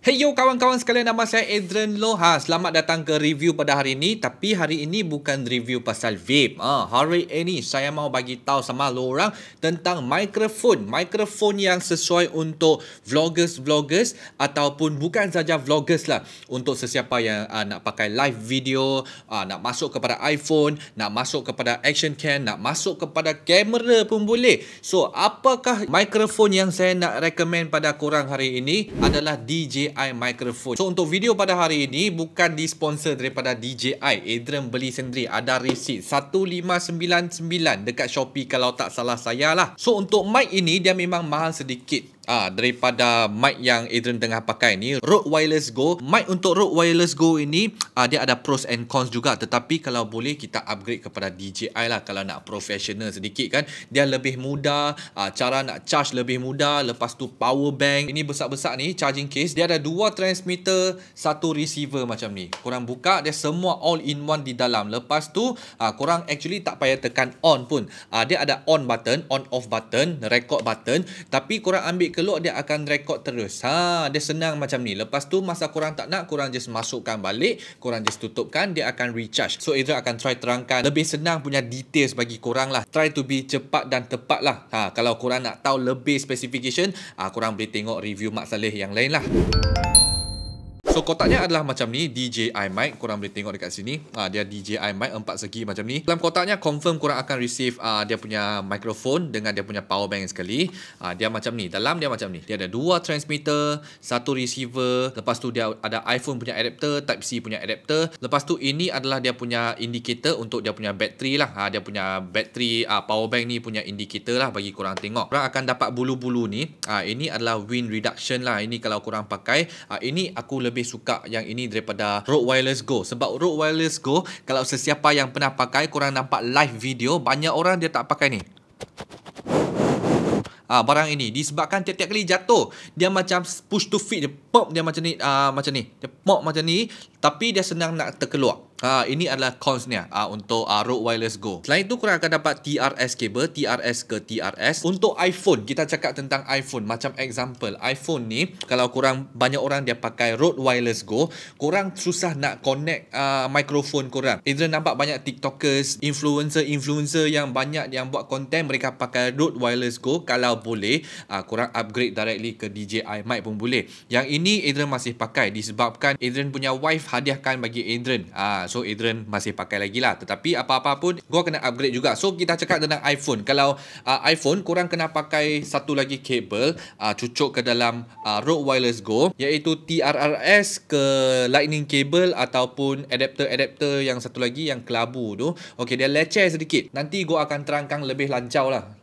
Hey yo kawan-kawan sekalian nama saya Adrian Loha. Selamat datang ke review pada hari ini tapi hari ini bukan review pasal vape. Ah, hari ini saya mau bagi tahu sama lo orang tentang microphone. Microphone yang sesuai untuk vloggers-vloggers ataupun bukan saja vloggers lah. Untuk sesiapa yang ah, nak pakai live video, ah, nak masuk kepada iPhone, nak masuk kepada action cam, nak masuk kepada kamera pun boleh. So, apakah microphone yang saya nak recommend pada korang hari ini adalah DJ DJI microphone. So untuk video pada hari ini bukan disponsor daripada DJI. Adrian beli sendiri ada receipt 1599 dekat Shopee kalau tak salah saya lah. So untuk mic ini dia memang mahal sedikit. Ah ha, daripada mic yang Adrian tengah pakai ni Rode Wireless Go mic untuk Rode Wireless Go ini ha, dia ada pros and cons juga tetapi kalau boleh kita upgrade kepada DJI lah kalau nak professional sedikit kan dia lebih mudah ha, cara nak charge lebih mudah lepas tu power bank ini besar-besar ni charging case dia ada dua transmitter satu receiver macam ni korang buka dia semua all in one di dalam lepas tu ha, korang actually tak payah tekan on pun ha, dia ada on button on off button record button tapi korang ambil ke keluk dia akan rekod terus. Ha, dia senang macam ni. Lepas tu masa kurang tak nak, kurang just masukkan balik, kurang just tutupkan, dia akan recharge. So Idra akan try terangkan lebih senang punya details bagi kurang lah. Try to be cepat dan tepat lah. Ha, kalau kurang nak tahu lebih specification, ha, korang boleh tengok review Mak Saleh yang lain lah. So kotaknya adalah macam ni DJI mic Korang boleh tengok dekat sini uh, Dia DJI mic empat segi macam ni Dalam kotaknya confirm korang akan receive uh, Dia punya microphone Dengan dia punya power bank sekali uh, Dia macam ni Dalam dia macam ni Dia ada dua transmitter Satu receiver Lepas tu dia ada iPhone punya adapter Type C punya adapter Lepas tu ini adalah dia punya indicator Untuk dia punya battery lah uh, Dia punya battery uh, power bank ni punya indicator lah Bagi korang tengok Korang akan dapat bulu-bulu ni uh, Ini adalah wind reduction lah Ini kalau korang pakai uh, Ini aku lebih lebih suka yang ini daripada Rode Wireless Go sebab Rode Wireless Go kalau sesiapa yang pernah pakai kurang nampak live video banyak orang dia tak pakai ni Ah barang ini disebabkan tiap-tiap kali jatuh dia macam push to fit, dia pop dia macam ni ah macam ni dia pop macam ni tapi dia senang nak terkeluar Ha, ini adalah cons ni ha, untuk uh, Rode Wireless Go. Selain itu, korang akan dapat TRS kabel, TRS ke TRS. Untuk iPhone, kita cakap tentang iPhone. Macam example, iPhone ni, kalau kurang banyak orang dia pakai Rode Wireless Go, korang susah nak connect uh, microphone korang. Idra nampak banyak TikTokers, influencer-influencer yang banyak yang buat konten mereka pakai Rode Wireless Go. Kalau boleh, uh, korang upgrade directly ke DJI mic pun boleh. Yang ini, Idra masih pakai disebabkan Idra punya wife hadiahkan bagi Idra. Uh, So Adrian masih pakai lagi lah Tetapi apa-apa pun Gua kena upgrade juga So kita cakap tentang iPhone Kalau uh, iPhone kurang kena pakai Satu lagi kabel uh, Cucuk ke dalam uh, Rode Wireless Go Iaitu TRRS Ke lightning cable Ataupun adapter-adapter Yang satu lagi Yang kelabu tu Okay dia leceh sedikit Nanti gua akan terangkan Lebih lancar lah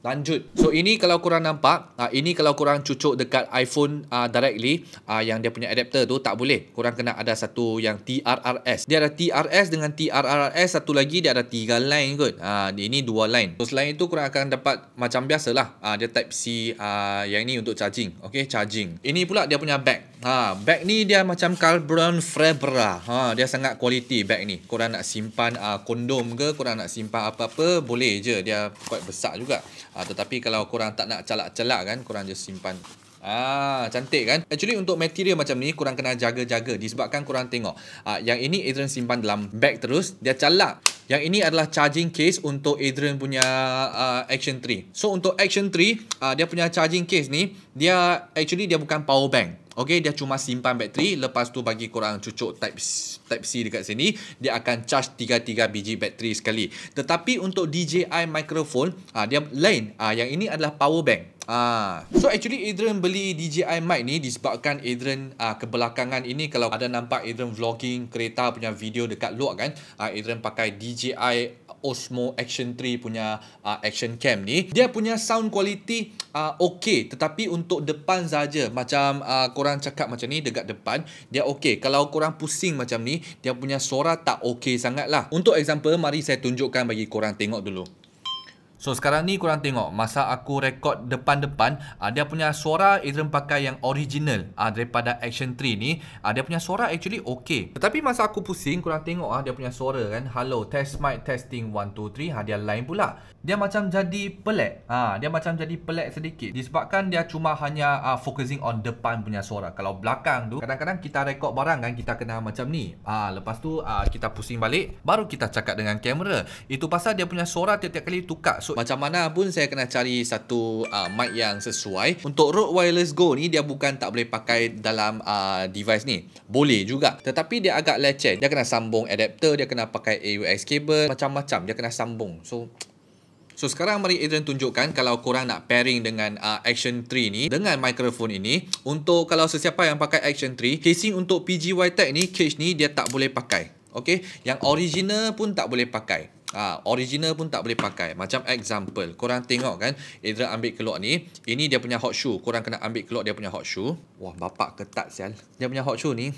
lanjut so ini kalau kurang nampak uh, ini kalau kurang cucuk dekat iPhone uh, directly uh, yang dia punya adapter tu tak boleh Kurang kena ada satu yang TRRS dia ada TRS dengan TRRS satu lagi dia ada tiga line kot di ini dua line so selain itu kurang akan dapat macam biasalah uh, dia type C Ah yang ini untuk charging ok charging ini pula dia punya bag ha, bag ni dia macam Carbon Frebra ha, dia sangat quality bag ni Kurang nak simpan ah kondom ke Kurang nak simpan apa-apa boleh je dia quite besar juga Ha, tetapi kalau korang tak nak calak-calak kan, korang just simpan. Ah, cantik kan? Actually untuk material macam ni kurang kena jaga-jaga disebabkan kurang tengok. Ah, yang ini Adrian simpan dalam bag terus, dia calak. Yang ini adalah charging case untuk Adrian punya uh, Action 3. So untuk Action 3, uh, ah, dia punya charging case ni, dia actually dia bukan power bank. Okay, dia cuma simpan bateri. Lepas tu bagi korang cucuk type type C dekat sini, dia akan charge tiga tiga biji bateri sekali. Tetapi untuk DJI microphone, ha, dia lain. Ha, yang ini adalah power bank. Ah, so actually Adrian beli DJI mic ni disebabkan Adrian ah, kebelakangan ini kalau ada nampak Adrian vlogging kereta punya video dekat luar kan, ah, Adrian pakai DJI Osmo Action 3 punya uh, action cam ni dia punya sound quality uh, okey tetapi untuk depan saja macam uh, korang korang cakap macam ni dekat depan, dia okey. Kalau korang pusing macam ni, dia punya suara tak sangat lah. Untuk example, mari saya tunjukkan bagi korang tengok dulu. So sekarang ni korang tengok masa aku rekod depan-depan uh, dia punya suara Adrian pakai yang original uh, daripada Action 3 ni uh, dia punya suara actually okay. Tetapi masa aku pusing korang tengok uh, dia punya suara kan hello test mic testing 1 2 3 dia lain pula. Dia macam jadi pelik. Uh, dia macam jadi pelik sedikit disebabkan dia cuma hanya uh, focusing on depan punya suara. Kalau belakang tu kadang-kadang kita rekod barang kan kita kena macam ni. Ah uh, lepas tu uh, kita pusing balik baru kita cakap dengan kamera. Itu pasal dia punya suara tiap-tiap kali tukar. So, So macam mana pun saya kena cari satu uh, mic yang sesuai. Untuk Rode Wireless Go ni dia bukan tak boleh pakai dalam uh, device ni. Boleh juga. Tetapi dia agak leceh. Dia kena sambung adapter, dia kena pakai AUX cable, macam-macam dia kena sambung. So So sekarang mari Adrian tunjukkan kalau korang nak pairing dengan uh, Action 3 ni dengan microphone ini untuk kalau sesiapa yang pakai Action 3 casing untuk PGY Tech ni cage ni dia tak boleh pakai. Okay, yang original pun tak boleh pakai. Ha, original pun tak boleh pakai Macam example Korang tengok kan Idra ambil keluar ni Ini dia punya hot shoe Korang kena ambil keluar dia punya hot shoe Wah bapak ketat sial Dia punya hot shoe ni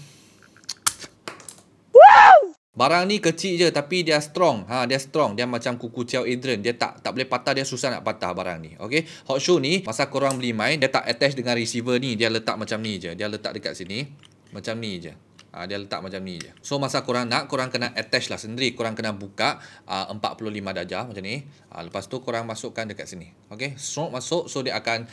Barang ni kecil je tapi dia strong. Ha dia strong. Dia macam kuku ciao Adrian. Dia tak tak boleh patah, dia susah nak patah barang ni. Okey. Hot shoe ni masa korang beli main, dia tak attach dengan receiver ni. Dia letak macam ni je. Dia letak dekat sini. Macam ni je. Ha, dia letak macam ni je. So masa korang nak, korang kena attach lah sendiri. Korang kena buka ah, uh, 45 darjah macam ni. Ha, lepas tu korang masukkan dekat sini. Okay. So masuk. So dia akan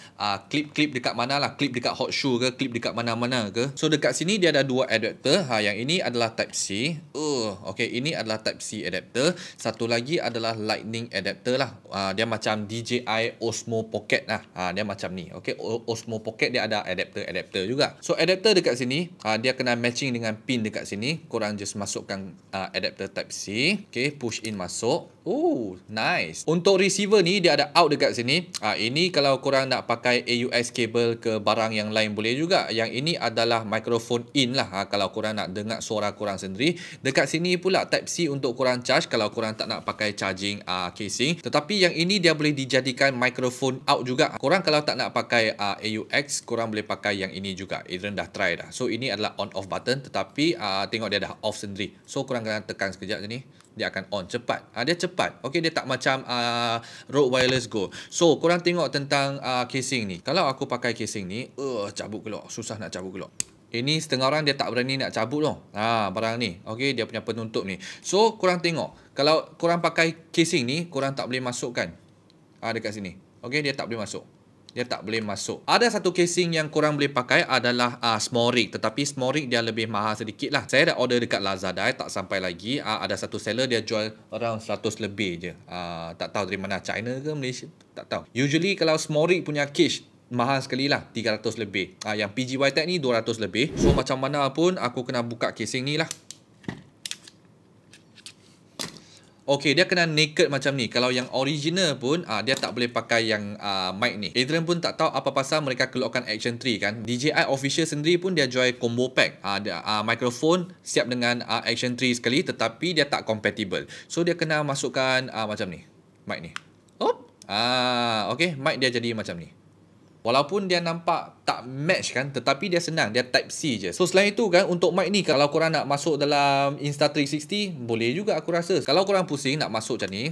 clip-clip uh, dekat mana lah. Clip dekat hot shoe ke. Clip dekat mana-mana ke. So dekat sini dia ada dua adapter. Ha, yang ini adalah type C. Uh, okay. Ini adalah type C adapter. Satu lagi adalah lightning adapter lah. Ha, dia macam DJI Osmo Pocket lah. Ha, dia macam ni. Okay. Osmo Pocket dia ada adapter-adapter juga. So adapter dekat sini. Ha, dia kena matching dengan dengan pin dekat sini korang just masukkan uh, adapter type C okay, push in masuk Oh, nice. Untuk receiver ni, dia ada out dekat sini. Ha, ini kalau korang nak pakai AUX kabel ke barang yang lain boleh juga. Yang ini adalah microphone in lah. Ha, kalau korang nak dengar suara korang sendiri. Dekat sini pula type C untuk korang charge. Kalau korang tak nak pakai charging uh, casing. Tetapi yang ini dia boleh dijadikan microphone out juga. Korang kalau tak nak pakai uh, AUX, korang boleh pakai yang ini juga. Adrian dah try dah. So, ini adalah on off button. Tetapi uh, tengok dia dah off sendiri. So, korang kena tekan sekejap sini dia akan on cepat. Uh, dia cepat. Okey, dia tak macam uh, ah, Rode Wireless Go. So, korang tengok tentang uh, casing ni. Kalau aku pakai casing ni, uh, cabut keluar. Susah nak cabut keluar. Ini setengah orang dia tak berani nak cabut loh. Ha, barang ni. Okey, dia punya penutup ni. So, korang tengok. Kalau korang pakai casing ni, korang tak boleh masukkan. Ha, dekat sini. Okey, dia tak boleh masuk dia tak boleh masuk. Ada satu casing yang kurang boleh pakai adalah uh, ah, small rig. Tetapi small rig dia lebih mahal sedikit lah. Saya dah order dekat Lazada. Eh, tak sampai lagi. Uh, ada satu seller dia jual around 100 lebih je. Uh, tak tahu dari mana. China ke Malaysia? Tak tahu. Usually kalau small rig punya cage mahal sekali lah 300 lebih ha, yang PGY Tech ni 200 lebih so macam mana pun aku kena buka casing ni lah Okay, dia kena naked macam ni. Kalau yang original pun, uh, dia tak boleh pakai yang uh, mic ni. Adrian pun tak tahu apa pasal mereka keluarkan Action 3 kan. DJI official sendiri pun dia jual combo pack. Uh, dia, uh, microphone siap dengan uh, Action 3 sekali tetapi dia tak compatible. So, dia kena masukkan uh, macam ni. Mic ni. Oh. Uh, okay, mic dia jadi macam ni. Walaupun dia nampak tak match kan Tetapi dia senang Dia type C je So selain itu kan Untuk mic ni Kalau korang nak masuk dalam Insta360 Boleh juga aku rasa Kalau korang pusing nak masuk macam ni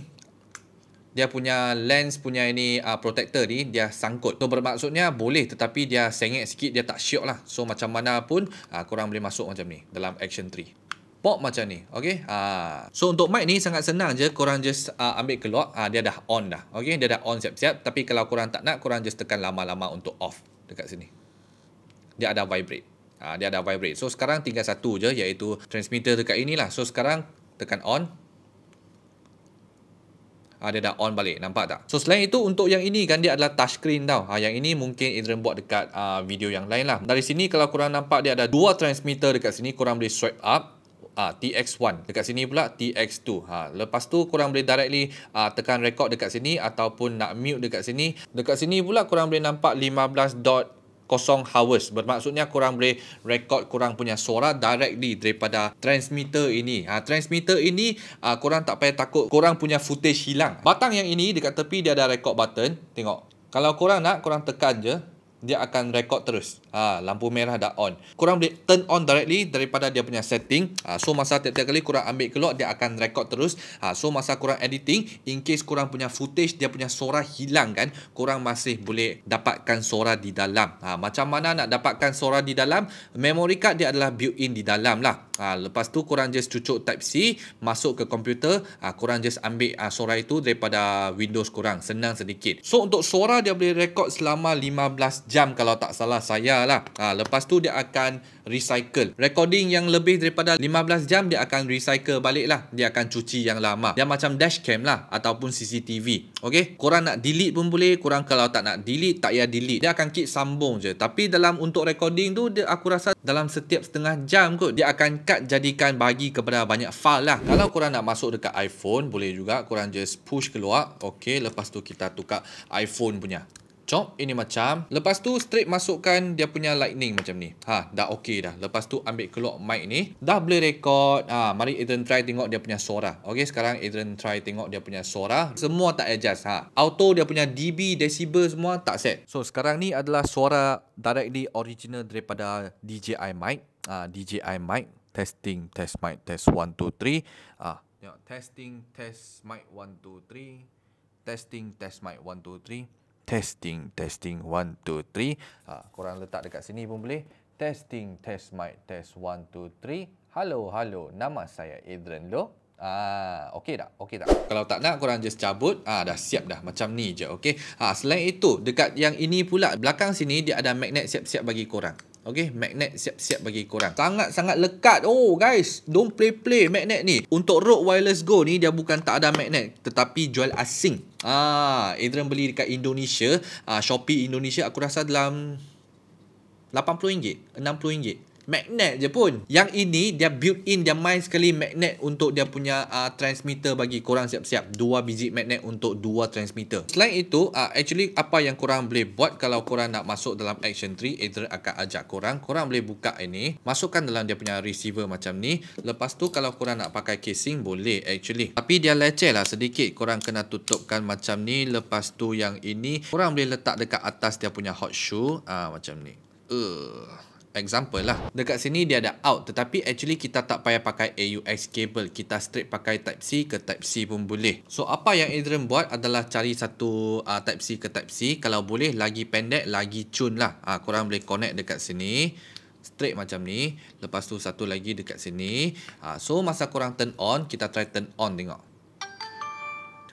dia punya lens punya ini uh, protector ni dia sangkut. So bermaksudnya boleh tetapi dia sengit sikit dia tak syok lah. So macam mana pun uh, korang boleh masuk macam ni dalam Action 3 pop macam ni okey uh. Ah. so untuk mic ni sangat senang je korang just uh, ambil keluar uh, dia dah on dah okey dia dah on siap-siap tapi kalau korang tak nak korang just tekan lama-lama untuk off dekat sini dia ada vibrate uh, dia ada vibrate so sekarang tinggal satu je iaitu transmitter dekat inilah so sekarang tekan on Ha, dia dah on balik nampak tak so selain itu untuk yang ini kan dia adalah touch screen tau ha, yang ini mungkin Adrian buat dekat uh, video yang lain lah dari sini kalau kurang nampak dia ada dua transmitter dekat sini korang boleh swipe up uh, ah, TX1 dekat sini pula TX2 ha lepas tu korang boleh directly uh, tekan record dekat sini ataupun nak mute dekat sini dekat sini pula korang boleh nampak 15.0 kosong hours bermaksudnya korang boleh record korang punya suara directly daripada transmitter ini ha, transmitter ini uh, korang tak payah takut korang punya footage hilang batang yang ini dekat tepi dia ada record button tengok kalau korang nak korang tekan je dia akan record terus ha, lampu merah dah on korang boleh turn on directly daripada dia punya setting ha, so masa tiap-tiap kali korang ambil keluar dia akan record terus ha, so masa korang editing in case korang punya footage dia punya suara hilang kan korang masih boleh dapatkan suara di dalam ha, macam mana nak dapatkan suara di dalam memory card dia adalah built-in di dalam lah Ha, lepas tu korang just cucuk type C Masuk ke komputer ha, Korang just ambil ha, suara itu daripada Windows korang Senang sedikit So untuk suara dia boleh record selama 15 jam Kalau tak salah saya lah. Ha, lepas tu dia akan recycle. Recording yang lebih daripada 15 jam dia akan recycle balik lah. Dia akan cuci yang lama. Dia macam dashcam lah ataupun CCTV. Okay. Korang nak delete pun boleh. Korang kalau tak nak delete, tak payah delete. Dia akan keep sambung je. Tapi dalam untuk recording tu, dia, aku rasa dalam setiap setengah jam kot, dia akan cut jadikan bagi kepada banyak file lah. Kalau korang nak masuk dekat iPhone, boleh juga. Korang just push keluar. Okay. Lepas tu kita tukar iPhone punya. Chop ini macam Lepas tu straight masukkan dia punya lightning macam ni Ha dah ok dah Lepas tu ambil keluar mic ni Dah boleh record ha, Mari Adrian try tengok dia punya suara Ok sekarang Adrian try tengok dia punya suara Semua tak adjust ha. Auto dia punya dB, decibel semua tak set So sekarang ni adalah suara directly original daripada DJI mic ha, DJI mic Testing test mic test 1, 2, 3 ha. Tengok testing test mic 1, 2, 3 Testing test mic 1, 2, 3 testing testing 1 2 3 uh, korang letak dekat sini pun boleh testing test mic test 1 2 3 Hello, hello. nama saya Adrian lo Ah, okey tak? Okey tak? Kalau tak nak, korang just cabut. Ah, dah siap dah. Macam ni je, okey? Ah, selain itu, dekat yang ini pula, belakang sini dia ada magnet siap-siap bagi korang. Okay, magnet siap-siap bagi korang. Sangat-sangat lekat. Oh, guys. Don't play-play magnet ni. Untuk Rode Wireless Go ni, dia bukan tak ada magnet. Tetapi jual asing. Ah, Adrian beli dekat Indonesia. Ah, Shopee Indonesia, aku rasa dalam... RM80, RM60 magnet je pun yang ini dia built in dia main sekali magnet untuk dia punya uh, transmitter bagi korang siap-siap Dua biji magnet untuk dua transmitter selain itu uh, actually apa yang korang boleh buat kalau korang nak masuk dalam action 3 Adrian akan ajak korang korang boleh buka ini masukkan dalam dia punya receiver macam ni lepas tu kalau korang nak pakai casing boleh actually tapi dia leceh lah sedikit korang kena tutupkan macam ni lepas tu yang ini korang boleh letak dekat atas dia punya hot shoe uh, macam ni uh example lah. Dekat sini dia ada out tetapi actually kita tak payah pakai AUX cable. Kita straight pakai type C ke type C pun boleh. So apa yang Adrian buat adalah cari satu uh, type C ke type C. Kalau boleh lagi pendek lagi cun lah. Uh, korang boleh connect dekat sini. Straight macam ni. Lepas tu satu lagi dekat sini. Uh, so masa korang turn on kita try turn on tengok.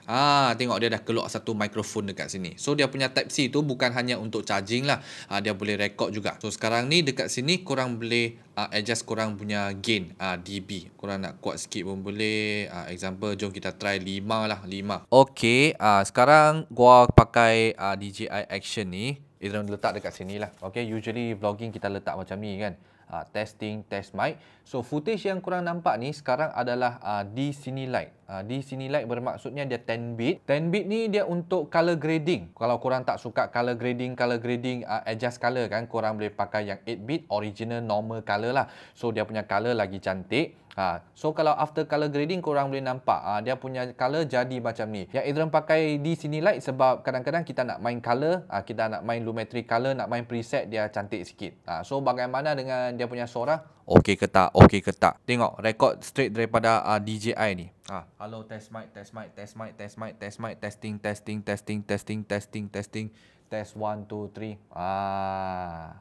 Ah, tengok dia dah keluar satu mikrofon dekat sini. So dia punya type C tu bukan hanya untuk charging lah. Ah, dia boleh record juga. So sekarang ni dekat sini kurang boleh ah, adjust kurang punya gain ah, dB. Kurang nak kuat sikit pun boleh. Ah, example jom kita try 5 lah, 5. Okey, ah, sekarang gua pakai ah, DJI Action ni. Dia letak dekat sini lah. Okay, usually vlogging kita letak macam ni kan uh, testing test mic. So footage yang kurang nampak ni sekarang adalah uh, ah, di sini light. Uh, ah, di sini light bermaksudnya dia 10 bit. 10 bit ni dia untuk color grading. Kalau korang tak suka color grading, color grading uh, adjust color kan, korang boleh pakai yang 8 bit original normal color lah. So dia punya color lagi cantik. Ha, so kalau after color grading korang boleh nampak ha, dia punya color jadi macam ni. Yang Adrian pakai di sini light sebab kadang-kadang kita nak main color, ha, kita nak main lumetri color, nak main preset dia cantik sikit. Ha, so bagaimana dengan dia punya suara? Okey ke tak? Okey ke tak? Tengok record straight daripada uh, ah, DJI ni. Ha. Hello test mic, test mic, test mic, test mic, test mic, testing, testing, testing, testing, testing, testing, test 1, 2, 3. Ah.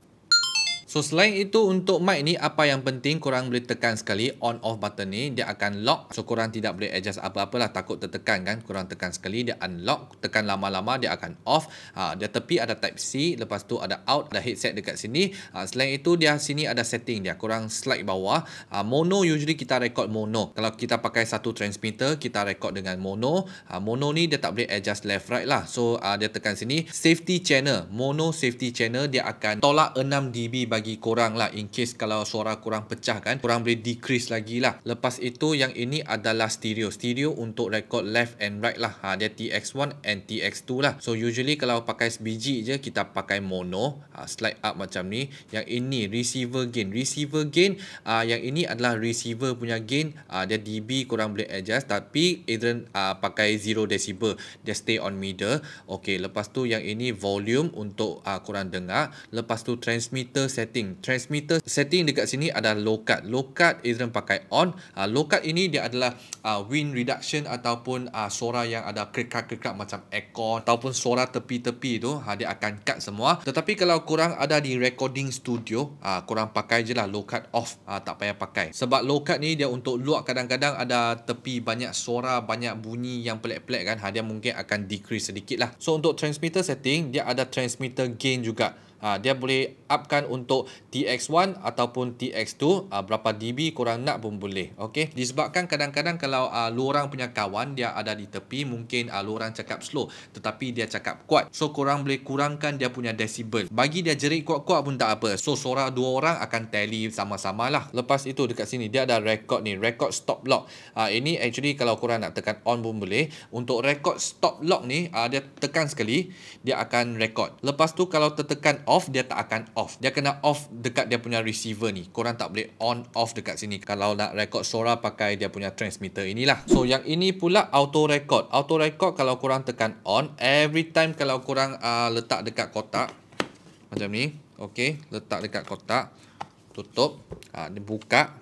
So selain itu untuk mic ni apa yang penting korang boleh tekan sekali on off button ni dia akan lock. So korang tidak boleh adjust apa-apalah takut tertekan kan. Korang tekan sekali dia unlock. Tekan lama-lama dia akan off. Ha, dia tepi ada type C. Lepas tu ada out. Ada headset dekat sini. Ha, selain itu dia sini ada setting dia. Korang slide bawah. Ha, mono usually kita record mono. Kalau kita pakai satu transmitter kita record dengan mono. Ha, mono ni dia tak boleh adjust left right lah. So ha, dia tekan sini. Safety channel. Mono safety channel dia akan tolak 6 dB bagi bagi korang lah in case kalau suara korang pecah kan korang boleh decrease lagi lah lepas itu yang ini adalah stereo stereo untuk record left and right lah ha, dia TX1 and TX2 lah so usually kalau pakai sebiji je kita pakai mono ha, slide up macam ni yang ini receiver gain receiver gain uh, yang ini adalah receiver punya gain uh, dia dB korang boleh adjust tapi Adrian uh, pakai 0 decibel dia stay on middle ok lepas tu yang ini volume untuk uh, korang dengar lepas tu transmitter set setting. Transmitter setting dekat sini ada low cut. Low cut Adrian pakai on. Uh, ah, low cut ini dia adalah uh, wind reduction ataupun uh, suara yang ada kerkak-kerkak macam aircon ataupun suara tepi-tepi tu uh, dia akan cut semua. Tetapi kalau kurang ada di recording studio, uh, korang pakai je lah low cut off. Uh, tak payah pakai. Sebab low cut ni dia untuk luak kadang-kadang ada tepi banyak suara, banyak bunyi yang pelik-pelik kan. Uh, dia mungkin akan decrease sedikit lah. So untuk transmitter setting, dia ada transmitter gain juga. Ah dia boleh upkan untuk TX1 ataupun TX2 ha, ah, berapa DB korang nak pun boleh. Okey. Disebabkan kadang-kadang kalau ha, ah, lorang punya kawan dia ada di tepi mungkin ha, ah, lorang cakap slow tetapi dia cakap kuat. So korang boleh kurangkan dia punya decibel. Bagi dia jerit kuat-kuat pun tak apa. So suara dua orang akan tally sama-sama lah. Lepas itu dekat sini dia ada record ni. Record stop lock. Ha, ini actually kalau korang nak tekan on pun boleh. Untuk record stop lock ni ha, dia tekan sekali dia akan record. Lepas tu kalau tertekan on off dia tak akan off dia kena off dekat dia punya receiver ni korang tak boleh on off dekat sini kalau nak record suara pakai dia punya transmitter inilah so yang ini pula auto record auto record kalau korang tekan on every time kalau korang uh, letak dekat kotak macam ni Okay, letak dekat kotak tutup ha, dia buka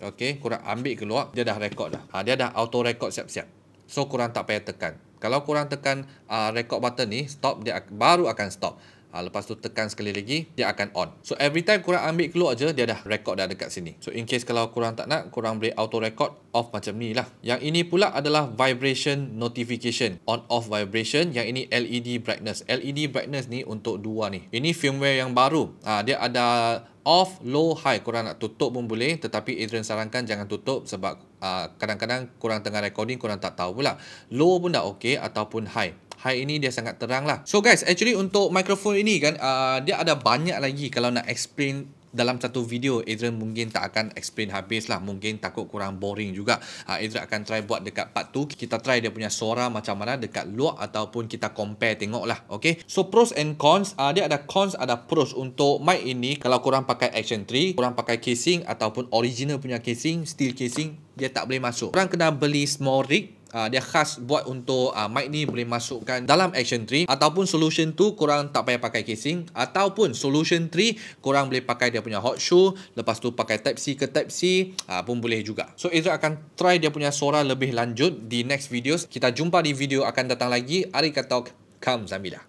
Okay, korang ambil keluar dia dah record dah ha, dia dah auto record siap-siap so korang tak payah tekan kalau korang tekan uh, record button ni stop dia baru akan stop Ha, lepas tu tekan sekali lagi, dia akan on. So every time korang ambil keluar je, dia dah record dah dekat sini. So in case kalau korang tak nak, korang boleh auto record off macam ni lah. Yang ini pula adalah vibration notification. On off vibration, yang ini LED brightness. LED brightness ni untuk dua ni. Ini firmware yang baru. Ha, dia ada off, low, high. Korang nak tutup pun boleh. Tetapi Adrian sarankan jangan tutup sebab ha, kadang-kadang uh, korang tengah recording, kurang tak tahu pula. Low pun dah okey ataupun high. Hari ini dia sangat terang lah So guys actually untuk microphone ini kan uh, Dia ada banyak lagi kalau nak explain dalam satu video Adrian mungkin tak akan explain habis lah Mungkin takut kurang boring juga uh, Adrian akan try buat dekat part tu Kita try dia punya suara macam mana Dekat luar Ataupun kita compare tengok lah Okay So pros and cons uh, Dia ada cons ada pros Untuk mic ini Kalau kurang pakai action 3 kurang pakai casing Ataupun original punya casing Steel casing Dia tak boleh masuk Korang kena beli small rig uh, dia khas buat untuk uh, mic ni boleh masukkan dalam action 3 ataupun solution 2 korang tak payah pakai casing ataupun solution 3 korang boleh pakai dia punya hot shoe lepas tu pakai type C ke type C uh, pun boleh juga so Ezra akan try dia punya suara lebih lanjut di next videos kita jumpa di video akan datang lagi Arika Talk Kam Zambila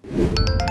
Thank you.